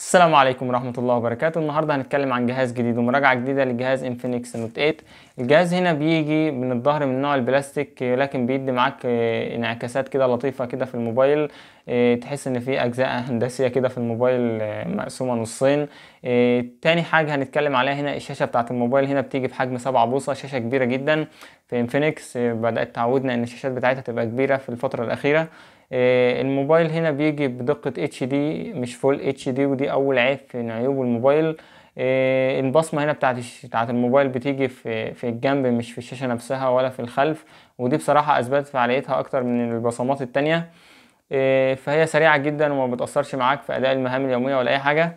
السلام عليكم ورحمة الله وبركاته النهاردة هنتكلم عن جهاز جديد ومراجعة جديدة لجهاز انفينكس نوت 8 الجهاز هنا بيجي من الظهر من نوع البلاستيك لكن بيدي معاك انعكاسات كده لطيفة كده في الموبايل اه، تحس ان في اجزاء هندسية كده في الموبايل اه، مقسومة نصين اه، تاني حاجة هنتكلم عليها هنا الشاشة بتاعت الموبايل هنا بتيجي بحجم 7 بوصة شاشة كبيرة جدا في انفينكس آه، بدات تعودنا ان الشاشات بتاعتها تبقى كبيره في الفتره الاخيره آه، الموبايل هنا بيجي بدقه اتش دي مش فول اتش دي ودي اول عيب من عيوب الموبايل آه، البصمه هنا بتاعت بتاعت الموبايل بتيجي في في الجنب مش في الشاشه نفسها ولا في الخلف ودي بصراحه اثبت فعاليتها اكتر من البصمات التانية فهي سريعه جدا وما بتاثرش معاك في اداء المهام اليوميه ولا اي حاجه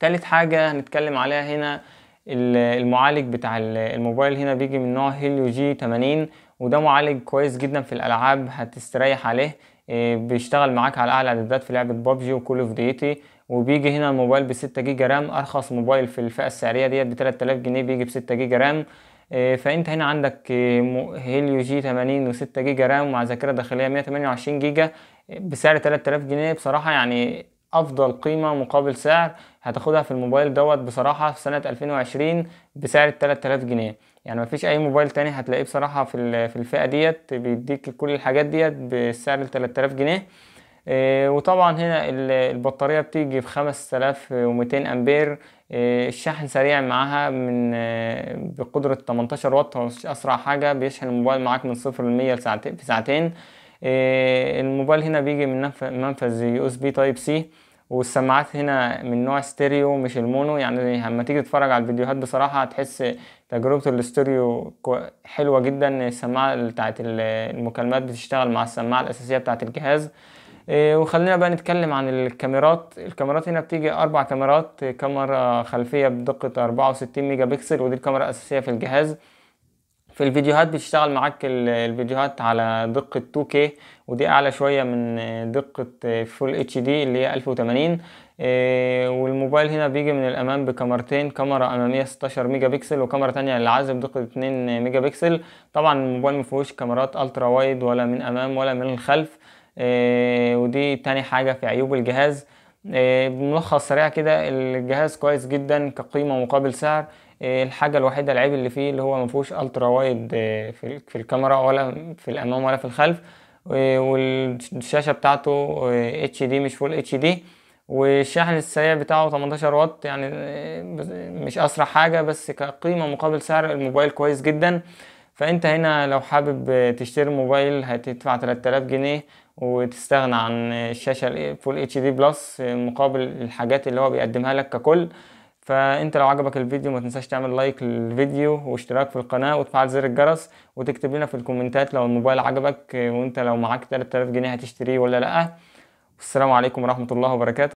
تالت حاجه هنتكلم عليها هنا المعالج بتاع الموبايل هنا بيجي من نوع هيليو جي 80 وده معالج كويس جدا في الالعاب هتستريح عليه آه، بيشتغل معاك على اعلى الاعدادات في لعبه بابجي وكول اوف ديوتي وبيجي هنا الموبايل ب 6 جيجا رام ارخص موبايل في الفئه السعريه ديت ب 3000 جنيه بيجي ب 6 جيجا رام آه، فانت هنا عندك هيليو جي 80 و6 جيجا رام مع ذاكره داخليه 128 جيجا بسعر 3000 جنيه بصراحه يعني افضل قيمه مقابل سعر هتاخدها في الموبايل دوت بصراحه في سنه 2020 بسعر 3000 جنيه يعني مفيش اي موبايل تاني هتلاقيه بصراحه في في الفئه ديت بيديك كل الحاجات ديت بسعر 3000 جنيه آه، وطبعا هنا البطاريه بتيجي في 5200 امبير آه، الشحن سريع معها من آه، بقدره 18 واط هو اسرع حاجه بيشحن الموبايل معاك من 0 ل في ساعتين إيه، الموبايل هنا بيجي من منفذ يو اس بي تايب سي والسماعات هنا من نوع ستيريو مش المونو يعني لما تيجي تتفرج على الفيديوهات بصراحة هتحس تجربة الاستيريو حلوة جدا السماعة بتاعت المكالمات بتشتغل مع السماعة الأساسية بتاعت الجهاز إيه، وخلينا بقى نتكلم عن الكاميرات الكاميرات هنا بتيجي أربع كاميرات كاميرا خلفية بدقة أربعة وستين ميجا بكسل ودي الكاميرا الأساسية في الجهاز في الفيديوهات بتشتغل معاك الفيديوهات على دقة 2K ودي اعلى شوية من دقة فول اتش دي اللي هي 1080 آه، والموبايل هنا بيجي من الامام بكاميرتين كاميرا امامية 16 ميجا بكسل وكاميرا تانية للعزل بدقة 2 ميجا بكسل طبعا الموبايل مفيهوش كاميرات الترا وايد ولا من امام ولا من الخلف آه، ودي تاني حاجة في عيوب الجهاز آه، بملخص سريع كده الجهاز كويس جدا كقيمة مقابل سعر آه، الحاجة الوحيدة العيب اللي فيه اللي هو مفهوش الترا وايد في الكاميرا ولا في الامام ولا في الخلف آه، والشاشة بتاعته اتش دي مش فول اتش دي والشاحن السريع بتاعه 18 واط يعني مش اسرع حاجة بس كقيمة مقابل سعر الموبايل كويس جدا فانت هنا لو حابب تشتري موبايل هتدفع 3000 جنيه وتستغنى عن الشاشه فول اتش دي بلس مقابل الحاجات اللي هو بيقدمها لك ككل فانت لو عجبك الفيديو ما تنساش تعمل لايك للفيديو واشتراك في القناه وتفعل زر الجرس وتكتب لنا في الكومنتات لو الموبايل عجبك وانت لو معاك 3000 جنيه هتشتريه ولا لا والسلام عليكم ورحمه الله وبركاته